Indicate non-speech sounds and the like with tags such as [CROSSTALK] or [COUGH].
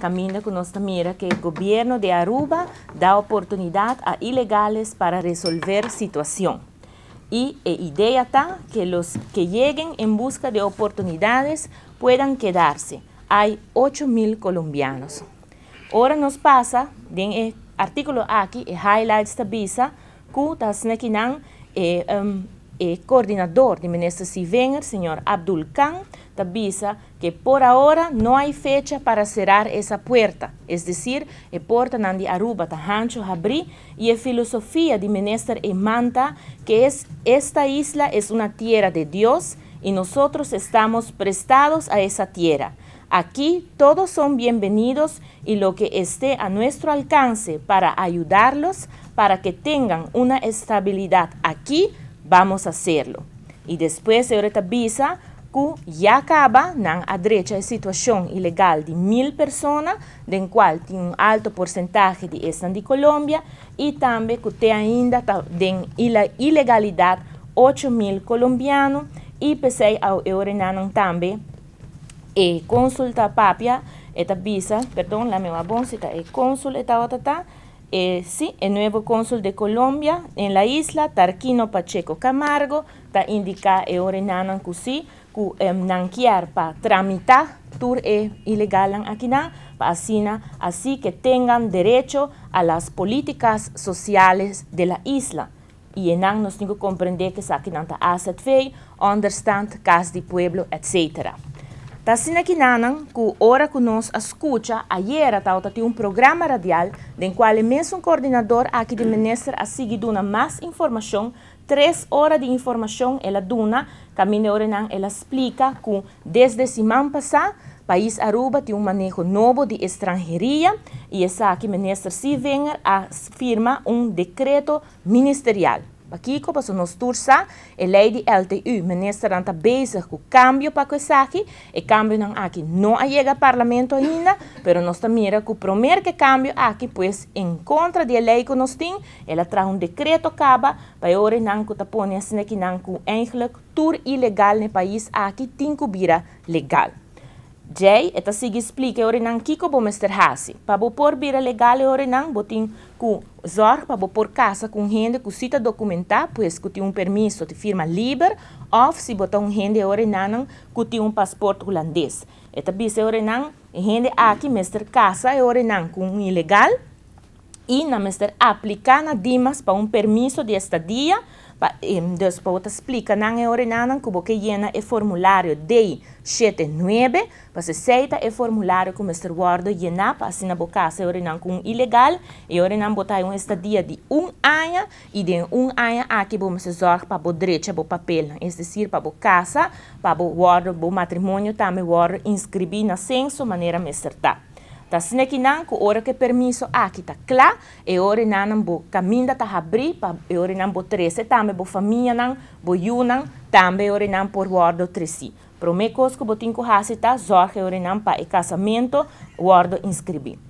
camina con nuestra mira que el gobierno de Aruba da oportunidad a ilegales para resolver situación. Y e idea está que los que lleguen en busca de oportunidades puedan quedarse. Hay mil colombianos. Ahora nos pasa, en el eh, artículo aquí, el eh, highlights de visa, que eh, el em, eh, coordinador de Ministro el señor Abdul Khan, visa que por ahora no hay fecha para cerrar esa puerta, es decir, e eh, porta nandi aruba ta hancho y e filosofía de menester e manta que es esta isla es una tierra de Dios y nosotros estamos prestados a esa tierra. Aquí todos son bienvenidos y lo que esté a nuestro alcance para ayudarlos, para que tengan una estabilidad aquí, vamos a hacerlo. Y después, señorita visa que ya acaba nan adrecha e situación ilegal de mil personas, den cual tiene un alto porcentaje de estandi de Colombia, y también que te ainda de la ilegalidad 8 mil colombianos, y pese a eurenanon también, e consulta papia, esta visa, perdón, la meva boncita, e eh, consul esta otra, eh, sí, el nuevo cónsul de Colombia en la isla, Tarquino Pacheco Camargo, ta indica orenano que sí, que em nankiar pa tramitar tour e eh, ilegalan aquí pa asina así que tengan derecho a las políticas sociales de la isla y enan nos que comprender que saquinanta asset fei understand cas di pueblo etcétera Tá sina que nanan, que ora que nós escuta, ayer a tá um programa radial, den qual é mesmo coordenador aqui de Menester a seguir duna mais informação, três horas de informação ela duna, caminho ora nan ela explica que desde semana passada, país Aruba tem um manejo novo de estrangeria e essa aqui Menester Sivenger firma um decreto ministerial. Bakiko pa unos stursa el ley de LTU, minister anta bezig ku cambio pa kuesaki e cambio nan aki no al parlamento ainda, [LAUGHS] pero nos mira ku promer que cambio aki pues en contra di ley que nos tin, ela tra un decreto kaba pa no nan ku pone sneki nan ku eigenlijk tour ilegal ne país aki tin ku legal. Jay, esta sigue explica ahora nan kiko bo mister hasi, pa bo por bira legal ore nan botin ku zorpa bo por casa com gente que cita documentar pois que tem um permisso de firma liber ou se botar um rende orenanan ku ti um passaporte holandês eta bise orenan gente aqui mestre casa é orenan com um ilegal innanmäster na dimas para um permisso de estadia Deus pauta explicar não é ordenada como que llena o formulário de 79 para se aceita o formulário que o mestre Ward llena para assinar boca se ordenan com um ilegal e ordenan botar um estadia de um ano e de um ano aqui vamos zorg para direito direita o papel é decir, para o casa para Ward, para o matrimônio também guarda inscrever na censo maneira mestre tá Ta sneki nan ku ora ke permiso aki ta kla e ora nan bo caminda ta habri pa e ora nan bo trese tambe bo família nan bo yunan tambe ora nan por wardo tresi. Promekos ku botin ku hasi ta zorge ora nan pa e casamento wardo inscribi.